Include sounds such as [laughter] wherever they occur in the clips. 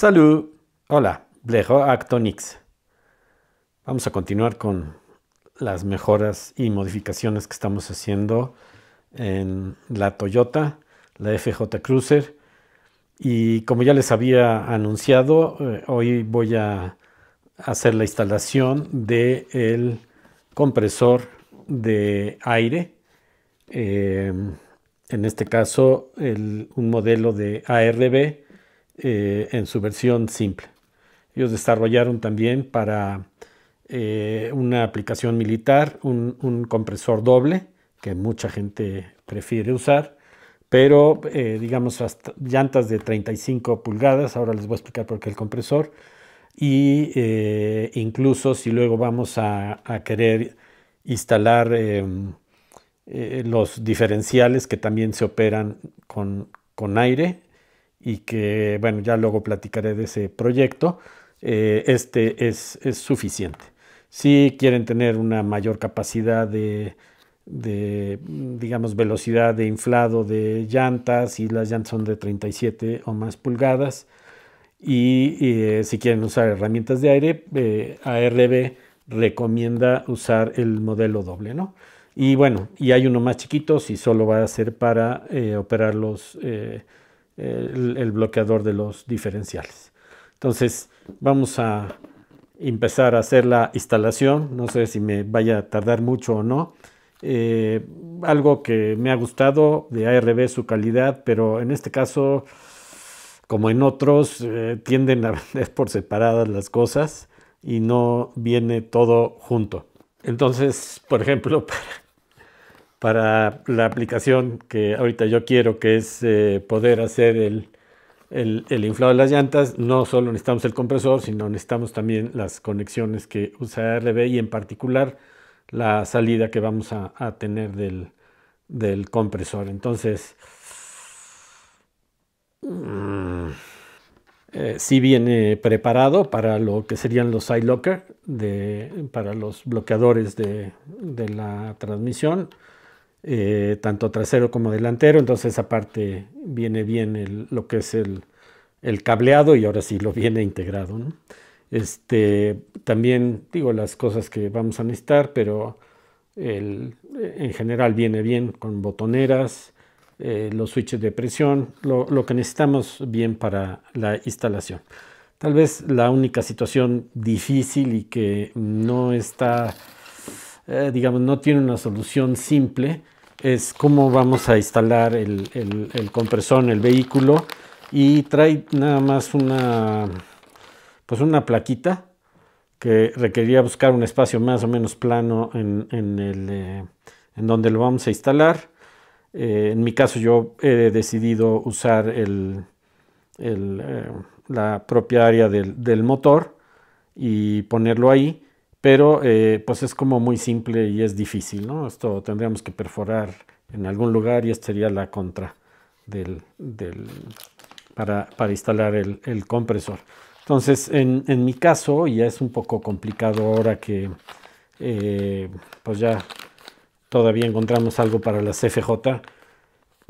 Salud. Hola, Blejo Actonix. Vamos a continuar con las mejoras y modificaciones que estamos haciendo en la Toyota, la FJ Cruiser. Y como ya les había anunciado, eh, hoy voy a hacer la instalación del compresor de aire. Eh, en este caso, un modelo de ARB eh, en su versión simple. Ellos desarrollaron también para eh, una aplicación militar un, compresor doble que mucha gente prefiere usar, pero eh, digamos hasta llantas de 35 pulgadas, ahora les voy a explicar por qué el compresor, ...e incluso si luego vamos a, querer instalar los diferenciales que también se operan con aire, y que, bueno, ya luego platicaré de ese proyecto, eh, este es, suficiente. Si quieren tener una mayor capacidad de, digamos, velocidad de inflado de llantas, y las llantas son de 37 o más pulgadas, y eh, si quieren usar herramientas de aire, eh, ARB recomienda usar el modelo doble, ¿no? Y bueno, y hay uno más chiquito si solo va a ser para operar los el, bloqueador de los diferenciales. Entonces vamos a empezar a hacer la instalación. No sé si me vaya a tardar mucho o no. Eh, algo que me ha gustado de ARB su calidad, pero en este caso, como en otros, eh, tienden a [laughs] vender por separadas las cosas y no viene todo junto. Entonces, por ejemplo, [laughs] para, para la aplicación que ahorita yo quiero, que es eh, poder hacer el, inflado de las llantas, no solo necesitamos el compresor, sino necesitamos también las conexiones que usa RB y en particular la salida que vamos a, tener del, compresor. Entonces, mm, eh, si viene preparado para lo que serían los locker de, para los bloqueadores de la transmisión. Eh, tanto trasero como delantero, entonces aparte viene bien lo que es el, cableado y ahora sí lo viene integrado. Este, también digo las cosas que vamos a necesitar, pero en general viene bien con botoneras, eh, los switches de presión, lo, lo, que necesitamos bien para la instalación. Tal vez la única situación difícil y que no está eh, digamos, no tiene una solución simple, es cómo vamos a instalar el, compresor en el vehículo y trae nada más una, pues una plaquita que requería buscar un espacio más o menos plano en, eh, donde lo vamos a instalar. Eh, en mi caso yo he decidido usar el, la propia área del, del, motor y ponerlo ahí pero eh, pues es como muy simple y es difícil, ¿no? Esto tendríamos que perforar en algún lugar y esta sería la contra del, para, instalar el, compresor. Entonces, en, mi caso, ya es un poco complicado ahora que eh, pues ya todavía encontramos algo para las FJ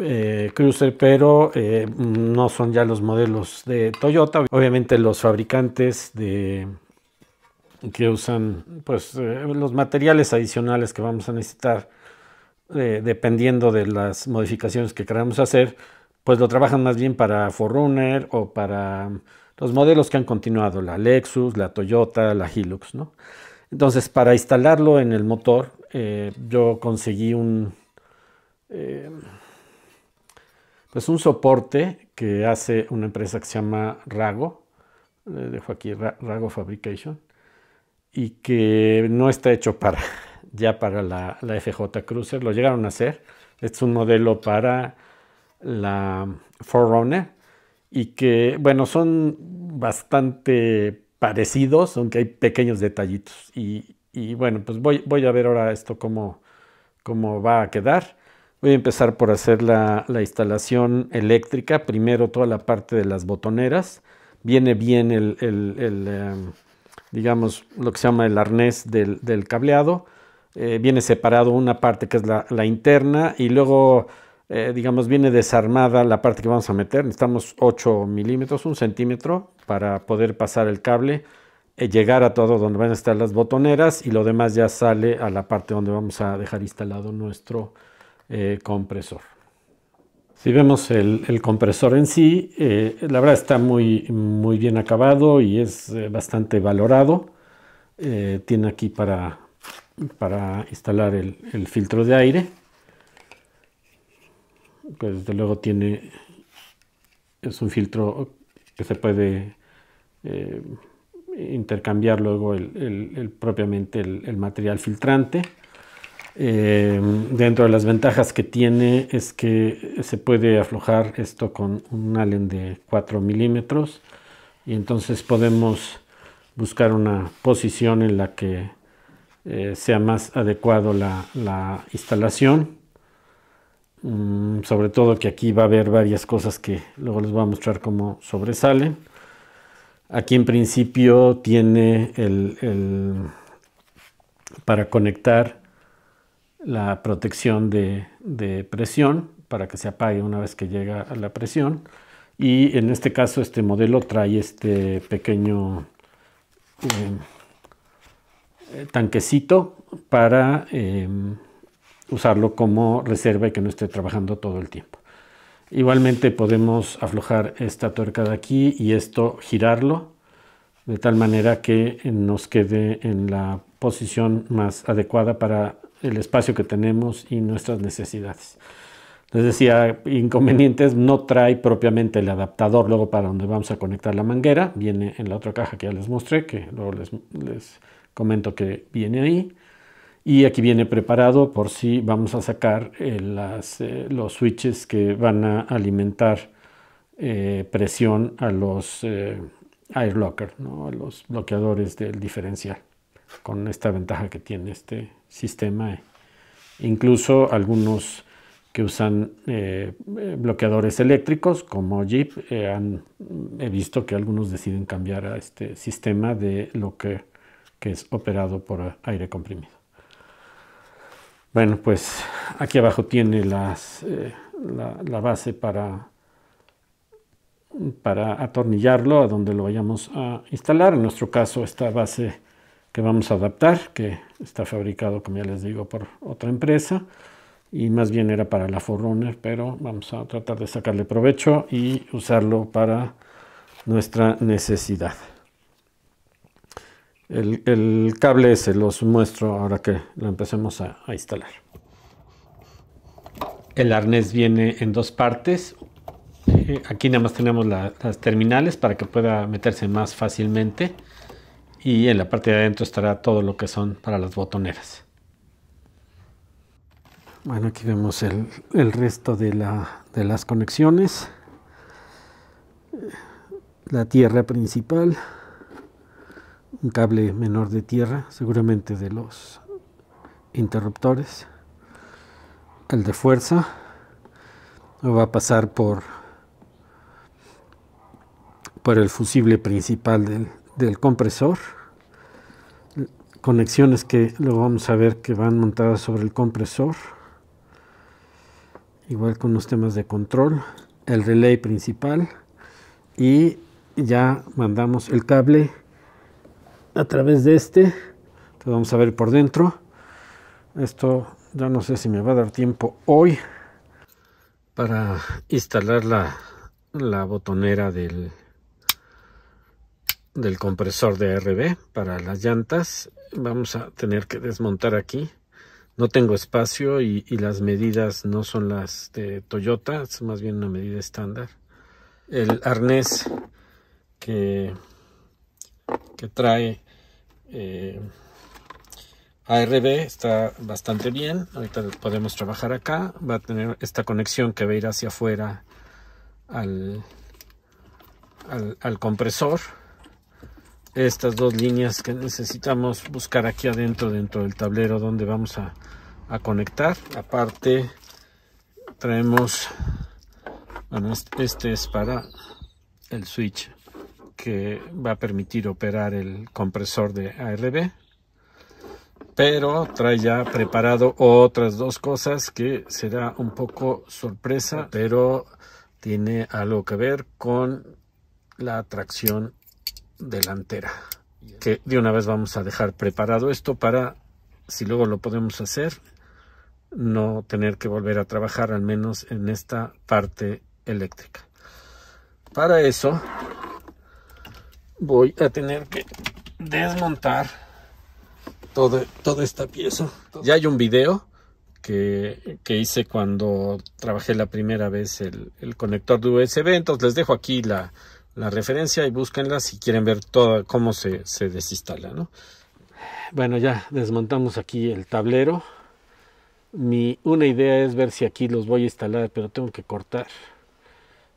eh, Cruiser, pero no son ya los modelos de Toyota. Obviamente los fabricantes de que usan pues eh, los materiales adicionales que vamos a necesitar eh, dependiendo de las modificaciones que queramos hacer pues lo trabajan más bien para Forerunner o para mm, los modelos que han continuado la Lexus la Toyota la Hilux no entonces para instalarlo en el motor eh, yo conseguí un pues un soporte que hace una empresa que se llama Rago dejo aquí Rago Fabrication y que no está hecho para [laughs] ya para la, FJ Cruiser, lo llegaron a hacer. es un modelo para la Forerunner y que, bueno, son bastante parecidos, aunque hay pequeños detallitos. Y, bueno, pues voy, voy, a ver ahora esto cómo, cómo, va a quedar. Voy a empezar por hacer la, instalación eléctrica. Primero toda la parte de las botoneras. Viene bien el, em, digamos, lo que se llama el arnés del, cableado. Eh, viene separado una parte que es la, interna y luego, eh, digamos, viene desarmada la parte que vamos a meter. Necesitamos 8 milímetros, un centímetro para poder pasar el cable, eh, llegar a todo donde van a estar las botoneras y lo demás ya sale a la parte donde vamos a dejar instalado nuestro compresor. Si vemos el, compresor en sí, eh, la verdad está muy, muy bien acabado y es eh, bastante valorado. Eh, tiene aquí para, instalar el, filtro de aire. Pues, desde luego tiene, es un filtro que se puede intercambiar luego propiamente el, material filtrante. Eh, dentro de las ventajas que tiene es que se puede aflojar esto con un allen de 4 milímetros y entonces podemos buscar una posición en la que eh, sea más adecuado la, instalación. Mm, sobre todo que aquí va a haber varias cosas que luego les voy a mostrar cómo sobresalen. Aquí en principio tiene el para conectar la protección de, presión para que se apague una vez que llega a la presión. Y en este caso este modelo trae este pequeño em, tanquecito para em, usarlo como reserva y que no esté trabajando todo el tiempo. Igualmente podemos aflojar esta tuerca de aquí y esto girarlo de tal manera que nos quede en la posición más adecuada para el espacio que tenemos y nuestras necesidades. Les decía, inconvenientes, no trae propiamente el adaptador luego para donde vamos a conectar la manguera, viene en la otra caja que ya les mostré, que luego les, comento que viene ahí. Y aquí viene preparado por si vamos a sacar eh, las, eh, los switches que van a alimentar eh, presión a los air locker, a los bloqueadores del diferencial, con esta ventaja que tiene este sistema. Eh. Incluso algunos que usan eh, bloqueadores eléctricos como Jeep, eh, he visto que algunos deciden cambiar a este sistema de lo que, es operado por aire comprimido. Bueno, pues aquí abajo tiene la, base para, para atornillarlo a donde lo vayamos a instalar. En nuestro caso esta base que vamos a adaptar, que está fabricado, como ya les digo, por otra empresa y más bien era para la Forerunner, pero vamos a tratar de sacarle provecho y usarlo para nuestra necesidad. El, cable se los muestro ahora que lo empecemos a, instalar. El arnés viene en dos partes. Eh, aquí nada más tenemos las terminales para que pueda meterse más fácilmente y en la parte de adentro estará todo lo que son para las botoneras. Bueno, aquí vemos el, resto de, de las conexiones. La tierra principal, un cable menor de tierra, seguramente de los interruptores. El de fuerza va a pasar por, por el fusible principal del, del compresor, conexiones que luego vamos a ver que van montadas sobre el compresor, igual con los temas de control, el relay principal y ya mandamos el cable a través de este, lo vamos a ver por dentro, esto ya no sé si me va a dar tiempo hoy para instalar la, la botonera del del compresor de ARB para las llantas. Vamos a tener que desmontar aquí. No tengo espacio y, las medidas no son las de Toyota, es más bien una medida estándar. El arnés que, que trae eh, ARB está bastante bien. Ahorita podemos trabajar acá. Va a tener esta conexión que va a ir hacia afuera al, al compresor estas dos líneas que necesitamos buscar aquí adentro dentro del tablero donde vamos a, conectar aparte traemos este es para el switch que va a permitir operar el compresor de ARB pero trae ya preparado otras dos cosas que será un poco sorpresa pero tiene algo que ver con la tracción delantera. Que de una vez vamos a dejar preparado esto para, si luego lo podemos hacer, no tener que volver a trabajar al menos en esta parte eléctrica. Para eso voy a tener que desmontar todo, toda esta pieza. Ya hay un video que, hice cuando trabajé la primera vez el, el conector de USB, entonces les dejo aquí la, la referencia y búsquenla si quieren ver todo cómo se, desinstala. ¿no? Bueno, ya desmontamos aquí el tablero. Mi una idea es ver si aquí los voy a instalar, pero tengo que cortar.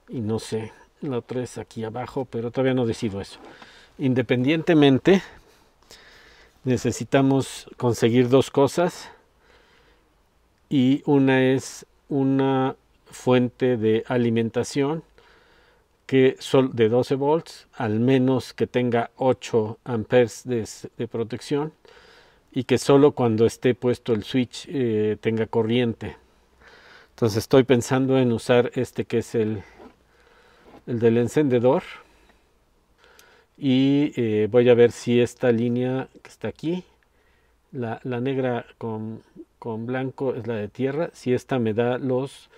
Y no sé, la otra es aquí abajo, pero todavía no decido eso. Independientemente, necesitamos conseguir dos cosas. Y una es una fuente de alimentación que son de 12 volts, al menos que tenga 8 amperes de, protección y que solo cuando esté puesto el switch eh, tenga corriente. Entonces estoy pensando en usar este que es el, el del encendedor y eh, voy a ver si esta línea que está aquí, la, negra con, blanco es la de tierra, si esta me da los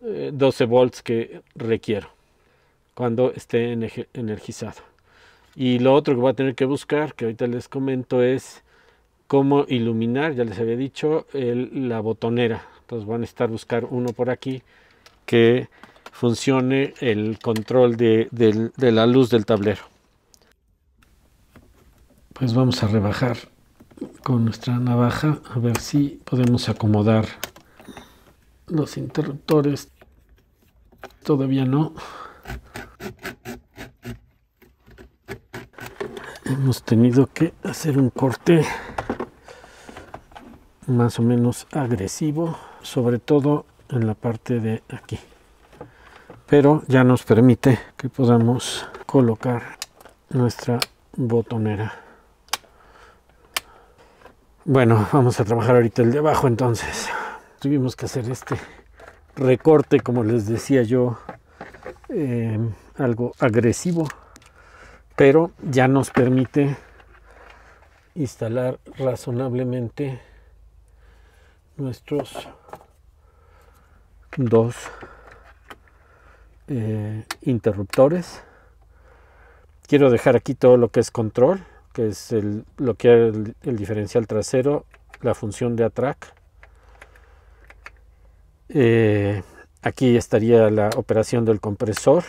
12 eh, volts que requiero cuando esté energizado. Y lo otro que va a tener que buscar, que ahorita les comento, es cómo iluminar, ya les había dicho, la botonera. Entonces van a estar buscar uno por aquí que funcione el control de la luz del tablero. Pues vamos a rebajar con nuestra navaja a ver si podemos acomodar los interruptores. Todavía no hemos tenido que hacer un corte más o menos agresivo sobre todo en la parte de aquí pero ya nos permite que podamos colocar nuestra botonera bueno vamos a trabajar ahorita el de abajo entonces tuvimos que hacer este recorte como les decía yo Em, algo agresivo, pero ya nos permite instalar razonablemente nuestros dos eh, interruptores. Quiero dejar aquí todo lo que es control, que es lo que el, el diferencial trasero, la función de atrack. Eh, aquí estaría la operación del compresor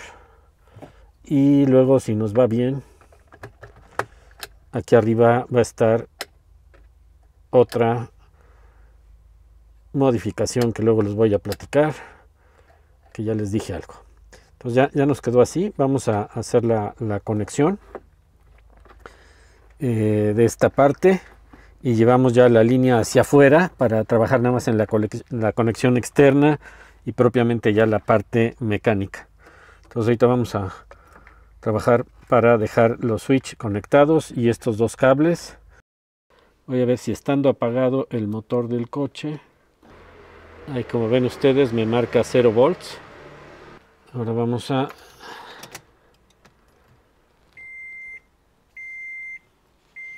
y luego si nos va bien aquí arriba va a estar otra modificación que luego les voy a platicar que ya les dije algo entonces ya, ya nos quedó así vamos a hacer la, conexión eh, de esta parte y llevamos ya la línea hacia afuera para trabajar nada más en la, la conexión externa y propiamente ya la parte mecánica. Entonces ahorita vamos a trabajar para dejar los switch conectados y estos dos cables. Voy a ver si estando apagado el motor del coche. Ahí como ven ustedes me marca 0 volts. Ahora vamos a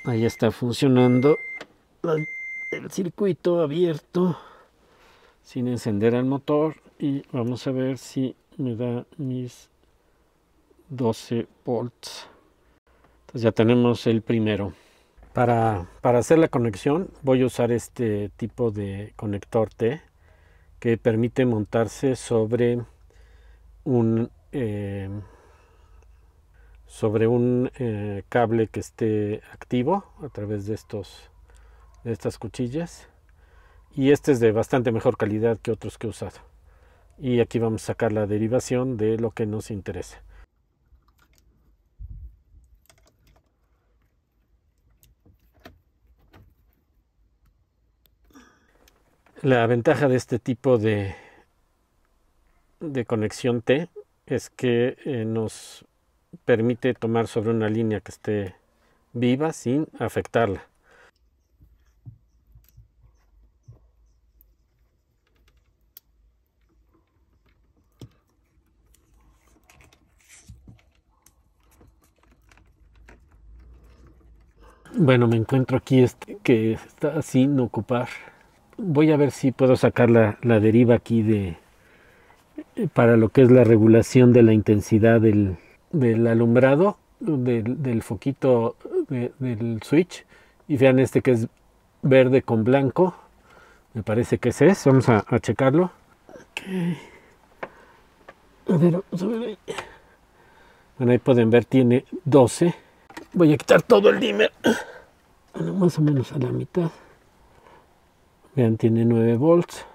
Ahí está funcionando el circuito abierto sin encender el motor y vamos a ver si me da mis 12 volts entonces ya tenemos el primero para, para hacer la conexión voy a usar este tipo de conector T que permite montarse sobre un eh, sobre un eh, cable que esté activo a través de estos de estas cuchillas y este es de bastante mejor calidad que otros que he usado. Y aquí vamos a sacar la derivación de lo que nos interesa. La ventaja de este tipo de, de conexión T es que eh, nos permite tomar sobre una línea que esté viva sin afectarla. Bueno, me encuentro aquí este que está sin ocupar. Voy a ver si puedo sacar la, deriva aquí de eh, para lo que es la regulación de la intensidad del, alumbrado, del, foquito del switch. Y vean este que es verde con blanco. Me parece que ese es. Vamos a, checarlo. Bueno, ahí pueden ver, tiene 12 voy a quitar todo el dimmer más o menos a la mitad vean tiene 9 volts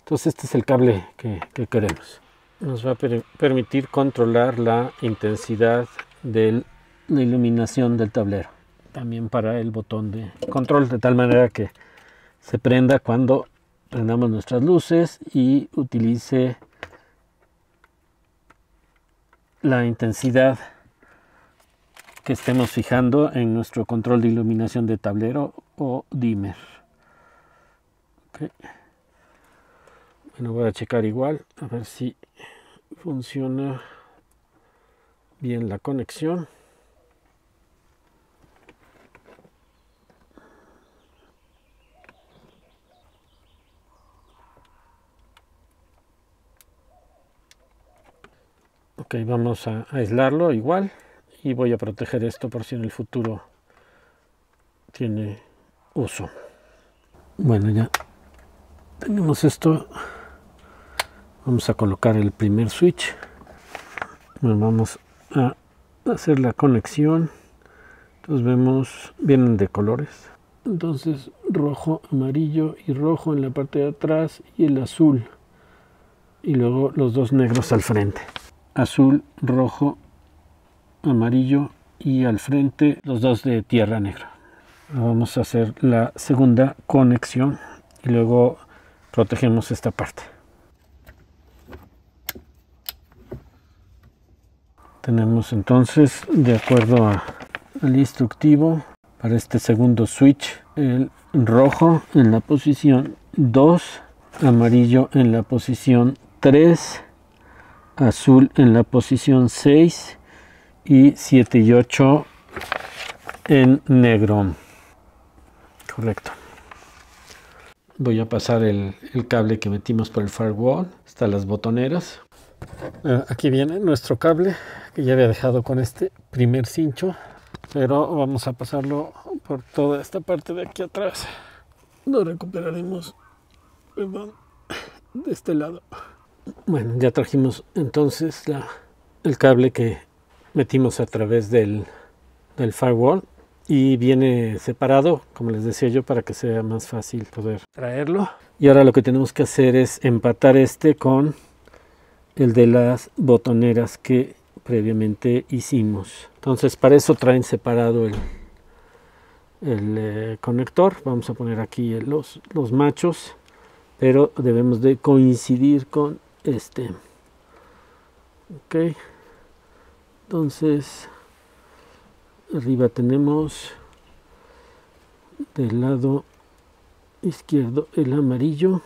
entonces este es el cable que, queremos nos va a permitir controlar la intensidad de la iluminación del tablero también para el botón de control de tal manera que se prenda cuando prendamos nuestras luces y utilice la intensidad que estemos fijando en nuestro control de iluminación de tablero o dimmer. Bueno, voy a checar igual, a ver si funciona bien la conexión. Ok, vamos a aislarlo igual y voy a proteger esto por si en el futuro tiene uso. Bueno, ya tenemos esto. Vamos a colocar el primer switch. vamos a hacer la conexión. Entonces vemos, vienen de colores. Entonces rojo, amarillo y rojo en la parte de atrás y el azul. Y luego los dos negros al frente. Azul, rojo amarillo y al frente los dos de tierra negra vamos a hacer la segunda conexión y luego protegemos esta parte tenemos entonces de acuerdo al instructivo para este segundo switch el rojo en la posición 2 amarillo en la posición 3 azul en la posición 6 y 7 y 8 en negro. Correcto. Voy a pasar el, cable que metimos por el firewall hasta las botoneras. Ah, aquí viene nuestro cable que ya había dejado con este primer cincho, pero vamos a pasarlo por toda esta parte de aquí atrás. Lo recuperaremos, de este lado. Bueno, ya trajimos entonces el cable que metimos a través del, del firewall y viene separado, como les decía yo, para que sea más fácil poder traerlo. Y ahora lo que tenemos que hacer es empatar este con el de las botoneras que previamente hicimos. Entonces para eso traen separado el, el eh, conector. Vamos a poner aquí eh, los, los machos, pero debemos de coincidir con este. Okay. Entonces, arriba tenemos del lado izquierdo el amarillo.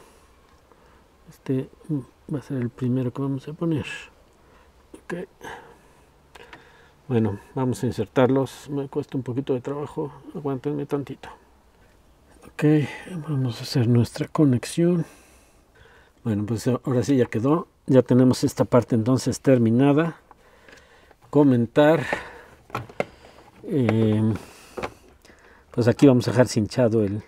Este va a ser el primero que vamos a poner. Bueno, vamos a insertarlos. Me cuesta un poquito de trabajo. Aguantenme tantito. Ok, vamos a hacer nuestra conexión. Bueno, pues ahora sí ya quedó. Ya tenemos esta parte entonces terminada comentar. Eh, pues aquí vamos a dejar hinchado el,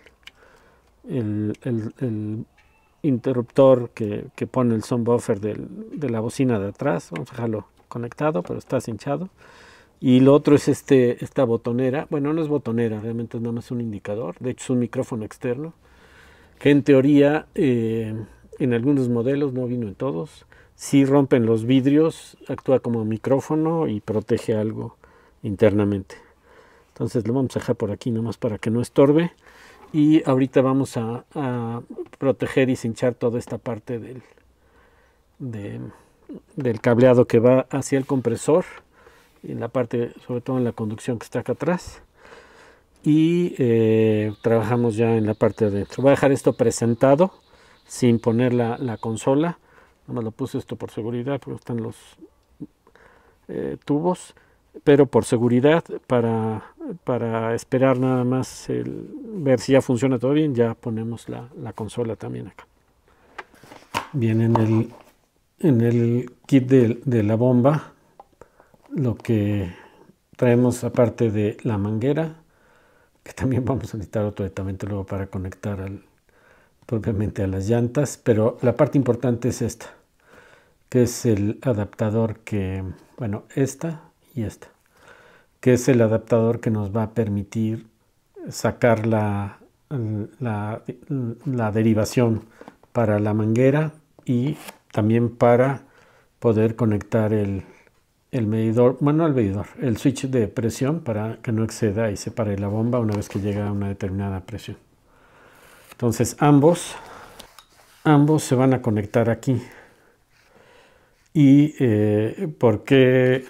interruptor que, pone el sound buffer de la bocina de atrás. Vamos a dejarlo conectado, pero está hinchado. Y lo otro es este, esta botonera. Bueno, no es botonera, realmente nada más un indicador. De hecho, es un micrófono externo que en teoría, eh, en algunos modelos, no vino en todos, si rompen los vidrios, actúa como micrófono y protege algo internamente. Entonces lo vamos a dejar por aquí nomás para que no estorbe. Y ahorita vamos a, proteger y cinchar toda esta parte del, cableado que va hacia el compresor. En la parte, sobre todo en la conducción que está acá atrás. Y eh, trabajamos ya en la parte de adentro. Voy a dejar esto presentado sin poner la consola Nada más lo puse esto por seguridad, porque están los eh, tubos, pero por seguridad, para, para esperar nada más, ver si ya funciona todo bien, ya ponemos la, consola también acá. Bien, en el, en el kit de, la bomba, lo que traemos aparte de la manguera, que también vamos a necesitar otro luego para conectar al, propiamente a las llantas, pero la parte importante es esta, que es el adaptador que, bueno, esta y esta, que es el adaptador que nos va a permitir sacar la, la, derivación para la manguera y también para poder conectar el, medidor, bueno, el medidor, el switch de presión para que no exceda y se pare la bomba una vez que llega a una determinada presión. Entonces ambos, ambos se van a conectar aquí. Y eh, porque,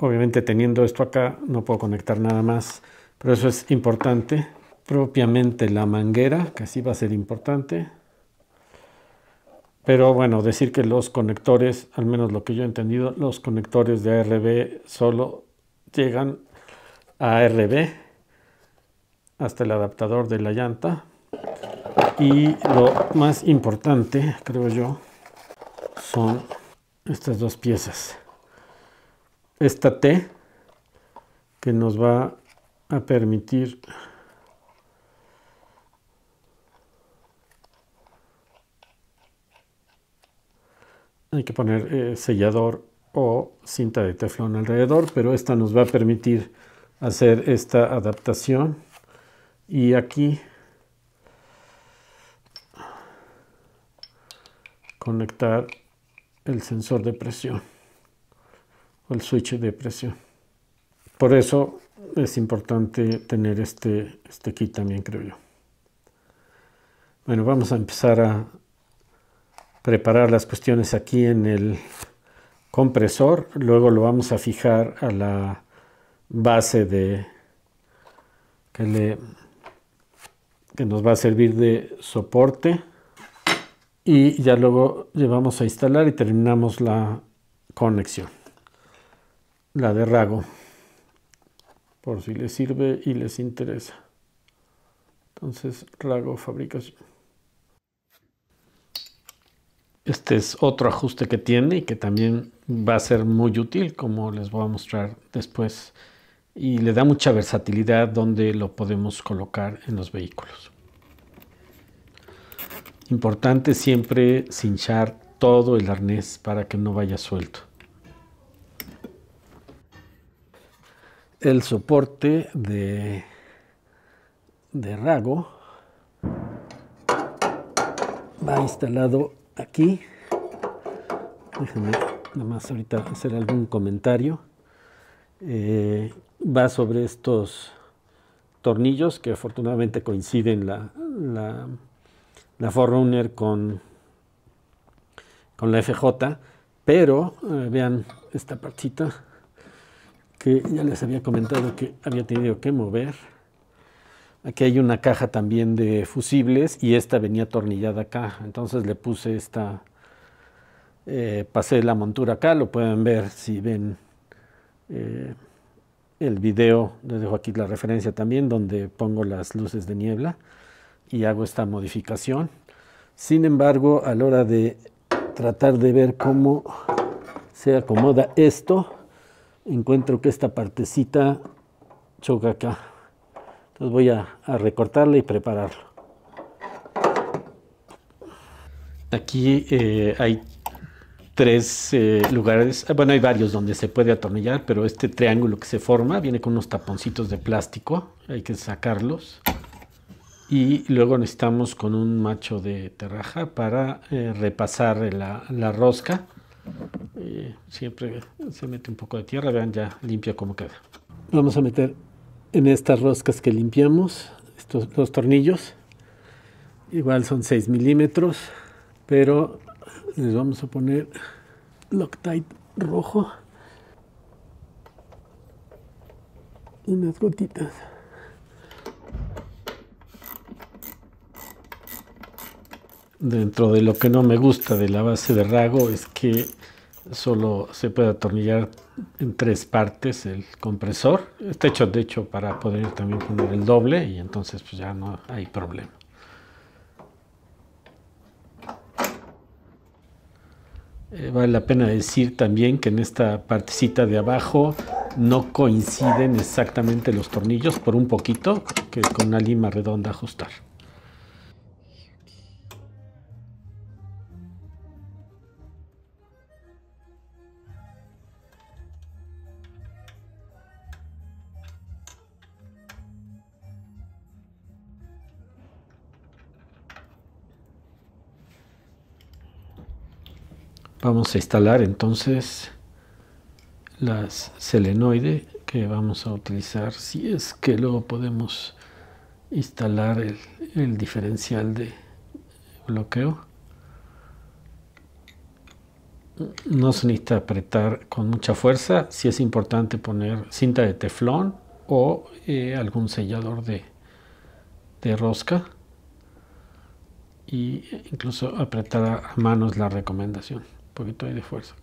obviamente teniendo esto acá, no puedo conectar nada más, pero eso es importante. Propiamente la manguera, que así va a ser importante. Pero bueno, decir que los conectores, al menos lo que yo he entendido, los conectores de ARB solo llegan a ARB hasta el adaptador de la llanta y lo más importante creo yo son estas dos piezas esta T que nos va a permitir hay que poner eh, sellador o cinta de teflón alrededor pero esta nos va a permitir hacer esta adaptación y aquí conectar el sensor de presión o el switch de presión por eso es importante tener este, este kit también creo yo bueno vamos a empezar a preparar las cuestiones aquí en el compresor luego lo vamos a fijar a la base de que le que nos va a servir de soporte y ya luego llevamos a instalar y terminamos la conexión la de rago por si les sirve y les interesa entonces rago fabricación este es otro ajuste que tiene y que también va a ser muy útil como les voy a mostrar después y le da mucha versatilidad donde lo podemos colocar en los vehículos. Importante siempre cinchar todo el arnés para que no vaya suelto. El soporte de, de rago va instalado aquí. Déjenme nada más ahorita hacer algún comentario. Eh, va sobre estos tornillos que afortunadamente coinciden la, la, Forerunner con, con la FJ, pero eh, vean esta partita que ya les había comentado que había tenido que mover. Aquí hay una caja también de fusibles y esta venía atornillada acá, entonces le puse esta, eh, pasé la montura acá, lo pueden ver si ven eh, el video, les dejo aquí la referencia también, donde pongo las luces de niebla y hago esta modificación. Sin embargo, a la hora de tratar de ver cómo se acomoda esto, encuentro que esta partecita choca acá. Entonces voy a, recortarla y prepararlo. Aquí eh, hay tres eh, lugares, eh, bueno, hay varios donde se puede atornillar, pero este triángulo que se forma viene con unos taponcitos de plástico, hay que sacarlos. Y luego necesitamos con un macho de terraja para eh, repasar la, rosca. siempre se mete un poco de tierra, vean ya limpia como queda. Vamos a meter en estas roscas que limpiamos, estos dos tornillos, igual son 6 milímetros, pero les vamos a poner Loctite rojo y unas gotitas. Dentro de lo que no me gusta de la base de rago es que solo se puede atornillar en tres partes el compresor. Está hecho de hecho para poder también poner el doble y entonces pues ya no hay problema. Eh, vale la pena decir también que en esta partecita de abajo no coinciden exactamente los tornillos por un poquito que con una lima redonda ajustar. Vamos a instalar entonces las selenoide que vamos a utilizar si es que luego podemos instalar el, diferencial de bloqueo no se necesita apretar con mucha fuerza si es importante poner cinta de teflón o eh, algún sellador de, rosca e incluso apretar a manos la recomendación poquito de fuerza.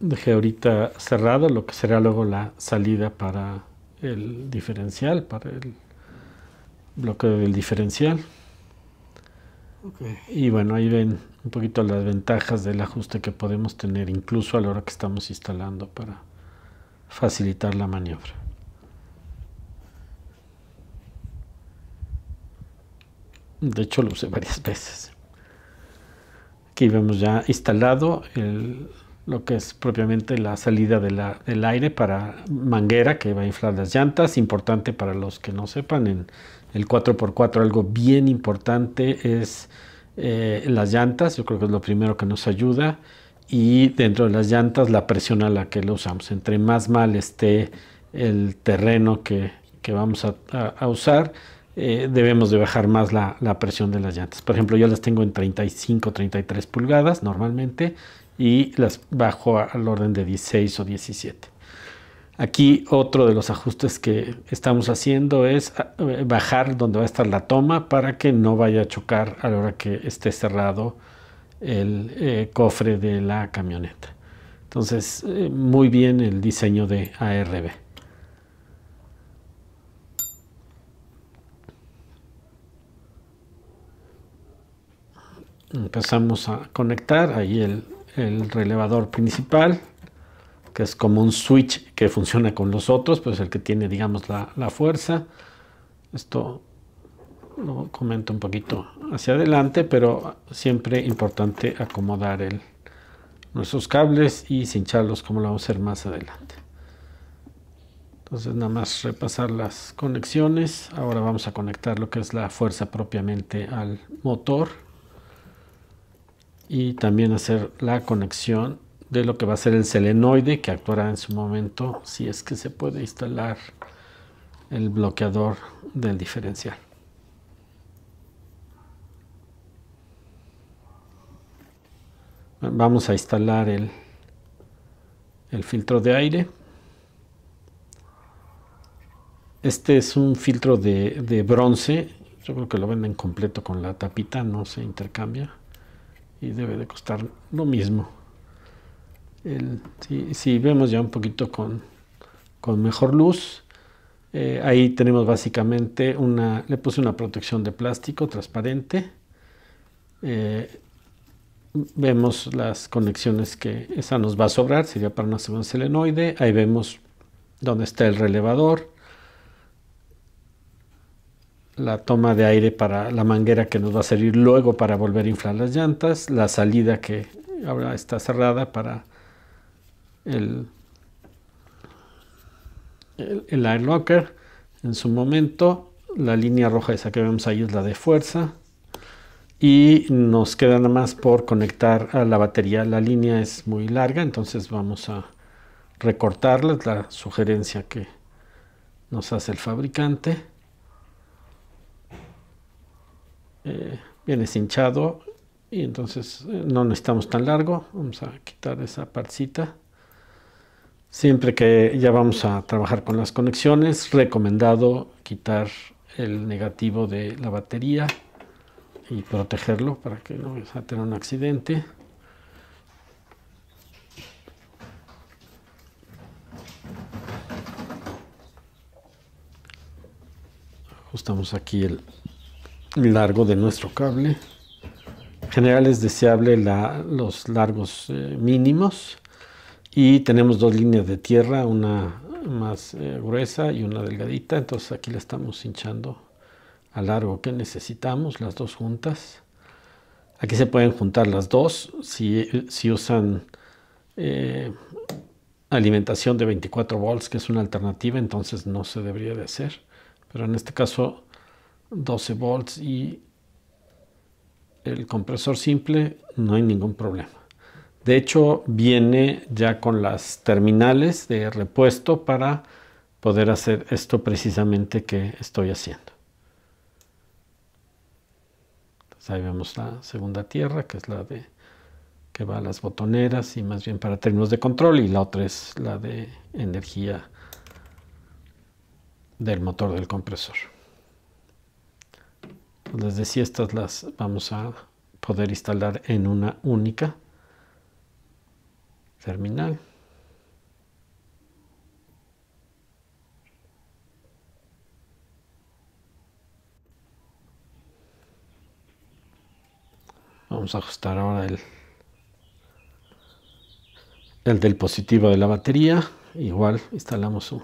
Dejé ahorita cerrado lo que será luego la salida para el diferencial, para el bloqueo del diferencial. Y bueno, ahí ven un poquito las ventajas del ajuste que podemos tener incluso a la hora que estamos instalando para facilitar la maniobra. De hecho, lo usé varias veces. Aquí vemos ya instalado lo que es propiamente la salida del aire para manguera que va a inflar las llantas. Importante para los que no sepan, en el 4x4 algo bien importante es eh, las llantas. Yo creo que es lo primero que nos ayuda. Y dentro de las llantas la presión a la que lo usamos. Entre más mal esté el terreno que, vamos a usar, eh, debemos de bajar más la, presión de las llantas. Por ejemplo, yo las tengo en 35, 33 pulgadas normalmente y las bajo al orden de 16 o 17. Aquí otro de los ajustes que estamos haciendo es ah, eh, bajar donde va a estar la toma para que no vaya a chocar a la hora que esté cerrado el eh, cofre de la camioneta. Entonces, muy bien el diseño de ARB. empezamos a conectar ahí el, relevador principal, que es como un switch que funciona con los otros, pues el que tiene, digamos, la, fuerza. Esto lo comento un poquito hacia adelante, pero siempre importante acomodar el, nuestros cables y cincharlos como lo vamos a hacer más adelante. Entonces nada más repasar las conexiones. Ahora vamos a conectar lo que es la fuerza propiamente al motor y también hacer la conexión de lo que va a ser el selenoide que actuará en su momento si es que se puede instalar el bloqueador del diferencial. Vamos a instalar el, el filtro de aire. Este es un filtro de, de bronce. Yo creo que lo venden completo con la tapita, no se intercambia y debe de costar lo mismo. si, vemos ya un poquito con, mejor luz, eh, ahí tenemos básicamente una, le puse una protección de plástico transparente. Eh, vemos las conexiones que esa nos va a sobrar, sería para una segunda selenoide. Ahí vemos dónde está el relevador, la toma de aire para la manguera que nos va a servir luego para volver a inflar las llantas, la salida que ahora está cerrada para el, el, air locker en su momento, la línea roja esa que vemos ahí es la de fuerza y nos queda nada más por conectar a la batería. La línea es muy larga, entonces vamos a recortarla, es la sugerencia que nos hace el fabricante. Eh, viene hinchado y entonces eh, no necesitamos tan largo. Vamos a quitar esa parcita. Siempre que ya vamos a trabajar con las conexiones, recomendado quitar el negativo de la batería y protegerlo para que no vaya a tener un accidente. Ajustamos aquí el, largo de nuestro cable. En general es deseable los largos eh, mínimos y tenemos dos líneas de tierra, una más eh, gruesa y una delgadita, entonces aquí la estamos hinchando a largo que necesitamos, las dos juntas. Aquí se pueden juntar las dos si, usan eh, alimentación de 24 volts, que es una alternativa, entonces no se debería de hacer, pero en este caso 12 volts y el compresor simple, no hay ningún problema. De hecho, viene ya con las terminales de repuesto para poder hacer esto precisamente que estoy haciendo. ahí vemos la segunda tierra, que es la de que va a las botoneras y más bien para términos de control, y la otra es la de energía del motor del compresor. Pues, les decía estas las vamos a poder instalar en una única terminal vamos a ajustar ahora el el del positivo de la batería igual instalamos su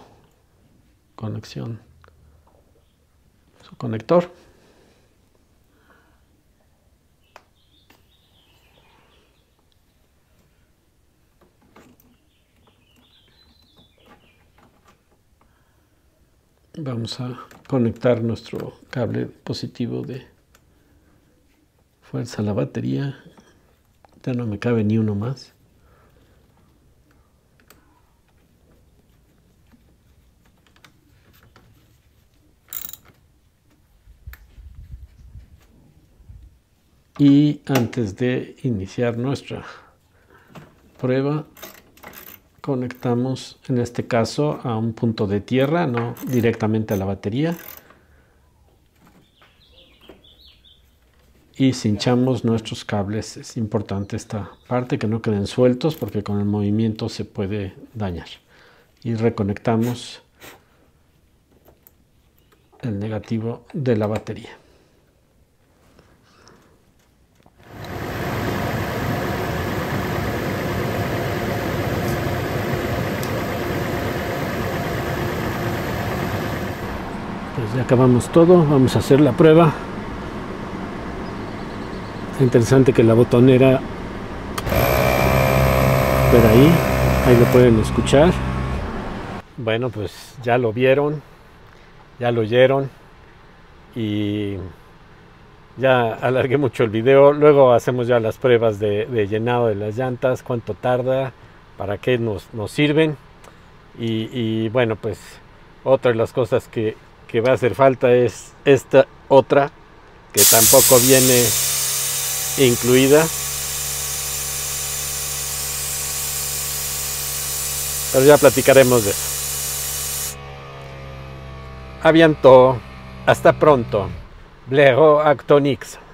conexión su conector vamos a conectar nuestro cable positivo de fuerza a la batería. Ya no me cabe ni uno más. Y antes de iniciar nuestra prueba, conectamos en este caso a un punto de tierra, no directamente a la batería. Y cinchamos nuestros cables. Es importante esta parte que no queden sueltos porque con el movimiento se puede dañar. Y reconectamos el negativo de la batería. ya acabamos todo vamos a hacer la prueba es interesante que la botonera Por ahí ahí lo pueden escuchar bueno pues ya lo vieron ya lo oyeron y ya alargué mucho el video luego hacemos ya las pruebas de, llenado de las llantas cuánto tarda para qué nos, sirven y, y, bueno pues otra de las cosas que, que va a hacer falta es esta otra que tampoco viene incluida. Pero ya platicaremos de eso. Avianto, hasta pronto. Blero Actonix.